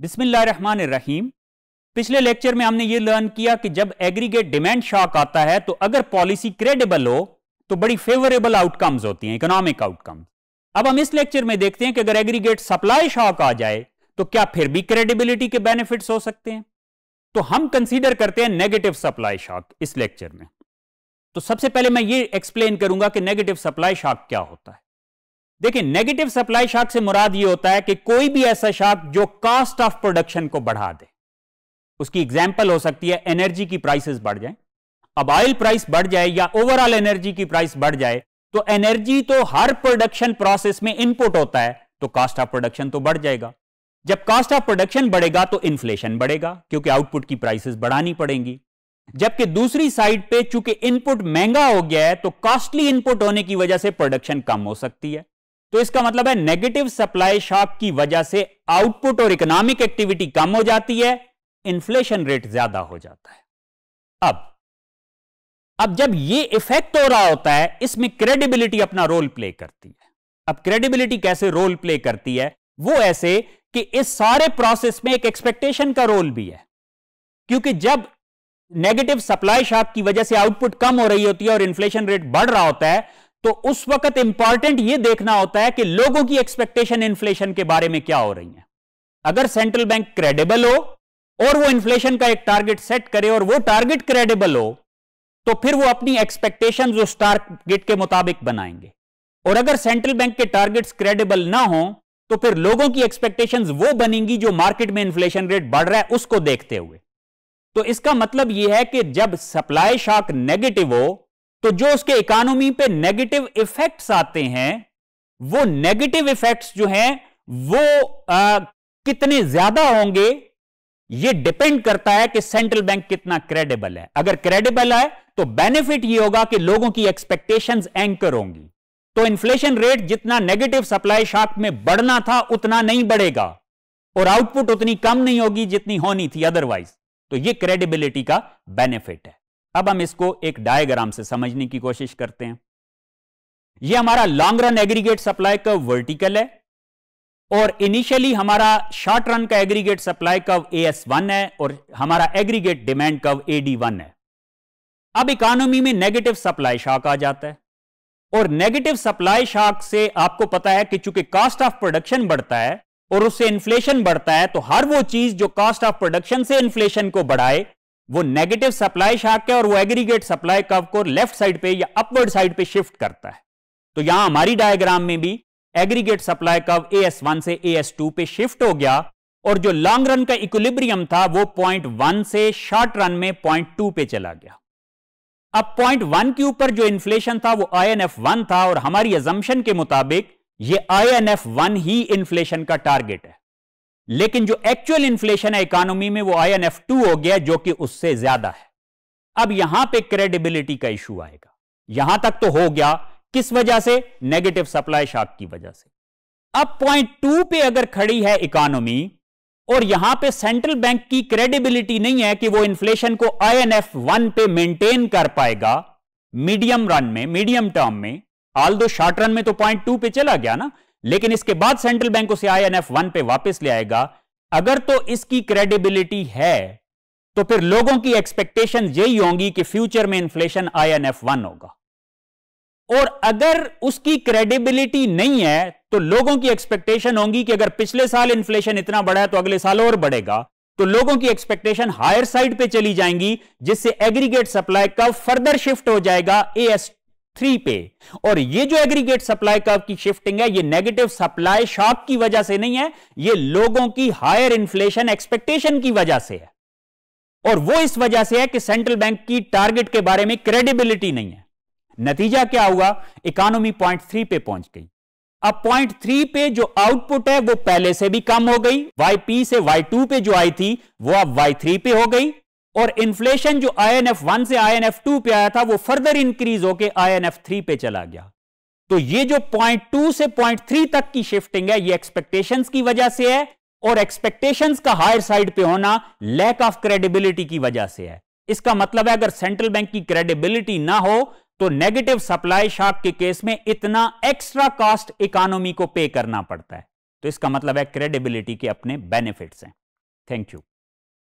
बिस्मिल्लाहमान पिछले लेक्चर में हमने ये लर्न किया कि जब एग्रीगेट डिमांड शॉक आता है तो अगर पॉलिसी क्रेडिबल हो तो बड़ी फेवरेबल आउटकम्स होती हैं इकोनॉमिक आउटकम्स अब हम इस लेक्चर में देखते हैं कि अगर एग्रीगेट सप्लाई शॉक आ जाए तो क्या फिर भी क्रेडिबिलिटी के बेनिफिट्स हो सकते हैं तो हम कंसिडर करते हैं नेगेटिव सप्लाई शॉक इस लेक्चर में तो सबसे पहले मैं ये एक्सप्लेन करूंगा कि नेगेटिव सप्लाई शॉक क्या होता है देखिए नेगेटिव सप्लाई शॉक से मुराद ये होता है कि कोई भी ऐसा शॉक जो कॉस्ट ऑफ प्रोडक्शन को बढ़ा दे उसकी एग्जाम्पल हो सकती है एनर्जी की प्राइसेस बढ़ जाए अब ऑयल प्राइस बढ़ जाए या ओवरऑल एनर्जी की प्राइस बढ़ जाए तो एनर्जी तो हर प्रोडक्शन प्रोसेस में इनपुट होता है तो कॉस्ट ऑफ प्रोडक्शन तो बढ़ जाएगा जब कॉस्ट ऑफ प्रोडक्शन बढ़ेगा तो इन्फ्लेशन बढ़ेगा क्योंकि आउटपुट की प्राइसेस बढ़ानी पड़ेंगी जबकि दूसरी साइड पे चूंकि इनपुट महंगा हो गया है तो कॉस्टली इनपुट होने की वजह से प्रोडक्शन कम हो सकती है तो इसका मतलब है नेगेटिव सप्लाई शॉक की वजह से आउटपुट और इकोनॉमिक एक्टिविटी कम हो जाती है इन्फ्लेशन रेट ज्यादा हो जाता है अब अब जब ये इफेक्ट हो रहा होता है इसमें क्रेडिबिलिटी अपना रोल प्ले करती है अब क्रेडिबिलिटी कैसे रोल प्ले करती है वो ऐसे कि इस सारे प्रोसेस में एक एक्सपेक्टेशन का रोल भी है क्योंकि जब नेगेटिव सप्लाई शॉक की वजह से आउटपुट कम हो रही होती है और इन्फ्लेशन रेट बढ़ रहा होता है तो उस वक्त इंपॉर्टेंट यह देखना होता है कि लोगों की एक्सपेक्टेशन इन्फ्लेशन के बारे में क्या हो रही है अगर सेंट्रल बैंक क्रेडिबल हो और वो इन्फ्लेशन का एक टारगेट सेट करे और वो टारगेट क्रेडिबल हो तो फिर वो अपनी एक्सपेक्टेशन उस टारगेट के मुताबिक बनाएंगे और अगर सेंट्रल बैंक के टारगेट्स क्रेडिबल ना हो तो फिर लोगों की एक्सपेक्टेशन वो बनेंगी जो मार्केट में इन्फ्लेशन रेट बढ़ रहा है उसको देखते हुए तो इसका मतलब यह है कि जब सप्लाई शॉक नेगेटिव हो तो जो उसके इकोनॉमी पे नेगेटिव इफेक्ट्स आते हैं वो नेगेटिव इफेक्ट्स जो हैं वो आ, कितने ज्यादा होंगे ये डिपेंड करता है कि सेंट्रल बैंक कितना क्रेडिबल है अगर क्रेडिबल है तो बेनिफिट ये होगा कि लोगों की एक्सपेक्टेशंस एंकर होंगी तो इन्फ्लेशन रेट जितना नेगेटिव सप्लाई शार्क में बढ़ना था उतना नहीं बढ़ेगा और आउटपुट उतनी कम नहीं होगी जितनी होनी थी अदरवाइज तो ये क्रेडिबिलिटी का बेनिफिट है अब हम इसको एक डायग्राम से समझने की कोशिश करते हैं यह हमारा long run aggregate supply curve vertical है और इनिशियली हमारा शॉर्ट रन का aggregate supply curve S one है और हमारा aggregate demand curve D one है अब इकोनॉमी में नेगेटिव सप्लाई शॉक आ जाता है और नेगेटिव सप्लाई शॉक से आपको पता है कि चूंकि कॉस्ट ऑफ प्रोडक्शन बढ़ता है और उससे इन्फ्लेशन बढ़ता है तो हर वो चीज जो कॉस्ट ऑफ प्रोडक्शन से इन्फ्लेशन को बढ़ाए वो नेगेटिव सप्लाई शाक है और वो एग्रीगेट सप्लाई कर्व को लेफ्ट साइड पे या अपवर्ड साइड पे शिफ्ट करता है तो यहां हमारी डायग्राम में भी एग्रीगेट सप्लाई कर्व वन से टू पे शिफ्ट हो गया और जो लॉन्ग रन का इक्विलिब्रियम था वो पॉइंट वन से शॉर्ट रन में पॉइंट टू पे चला गया अब पॉइंट वन के ऊपर जो इन्फ्लेशन था वो आई एन एफ वन था और हमारी एजम्पन के मुताबिक ये आई एन एफ वन ही इन्फ्लेशन का टारगेट है लेकिन जो एक्चुअल इन्फ्लेशन है इकोनॉमी में वो आई एन एफ टू हो गया जो कि उससे ज्यादा है अब यहां पे क्रेडिबिलिटी का इश्यू आएगा यहां तक तो हो गया किस वजह से नेगेटिव सप्लाई शॉक की वजह से अब पॉइंट टू पे अगर खड़ी है इकोनॉमी और यहां पे सेंट्रल बैंक की क्रेडिबिलिटी नहीं है कि वो इन्फ्लेशन को आई एन एफ वन पे मेंटेन कर पाएगा मीडियम रन में मीडियम टर्म में आल दो शॉर्ट रन में तो पॉइंट टू पे चला गया ना लेकिन इसके बाद सेंट्रल बैंक उसे आई एन एफ वन पे वापस ले आएगा अगर तो इसकी क्रेडिबिलिटी है तो फिर लोगों की एक्सपेक्टेशन यही होंगी कि फ्यूचर में inflation I N F one होगा और अगर उसकी क्रेडिबिलिटी नहीं है तो लोगों की एक्सपेक्टेशन होंगी कि अगर पिछले साल इन्फ्लेशन इतना बढ़ा है तो अगले साल और बढ़ेगा तो लोगों की एक्सपेक्टेशन हायर साइड पे चली जाएंगी जिससे एग्रीगेट सप्लाई का फर्दर शिफ्ट हो जाएगा ए एस थ्री पे और ये जो एग्रीगेट सप्लाई कर्व की शिफ्टिंग है ये नेगेटिव सप्लाई शॉक की वजह से नहीं है ये लोगों की हायर इन्फ्लेशन एक्सपेक्टेशन की वजह से है और वो इस वजह से है कि सेंट्रल बैंक की टारगेट के बारे में क्रेडिबिलिटी नहीं है नतीजा क्या हुआ इकोनॉमी पॉइंट थ्री पे पहुंच गई अब पॉइंट थ्री पे जो आउटपुट है वो पहले से भी कम हो गई वाई पी से वाई टू पे जो आई थी वो अब वाई थ्री पे हो गई और इन्फ्लेशन जो आई एन एफ वन से आई एन एफ टू पे आया था वो फर्दर इंक्रीज होकर आई एन एफ थ्री पे चला गया तो ये जो पॉइंट टू से पॉइंट थ्री तक की शिफ्टिंग है ये एक्सपेक्टेशन की वजह से है और एक्सपेक्टेशन का हायर साइड पे होना लैक ऑफ क्रेडिबिलिटी की वजह से है इसका मतलब है अगर सेंट्रल बैंक की क्रेडिबिलिटी ना हो तो नेगेटिव सप्लाई शॉक के केस में इतना एक्स्ट्रा कॉस्ट इकोनॉमी को पे करना पड़ता है तो इसका मतलब है क्रेडिबिलिटी के अपने बेनिफिट्स हैं थैंक यू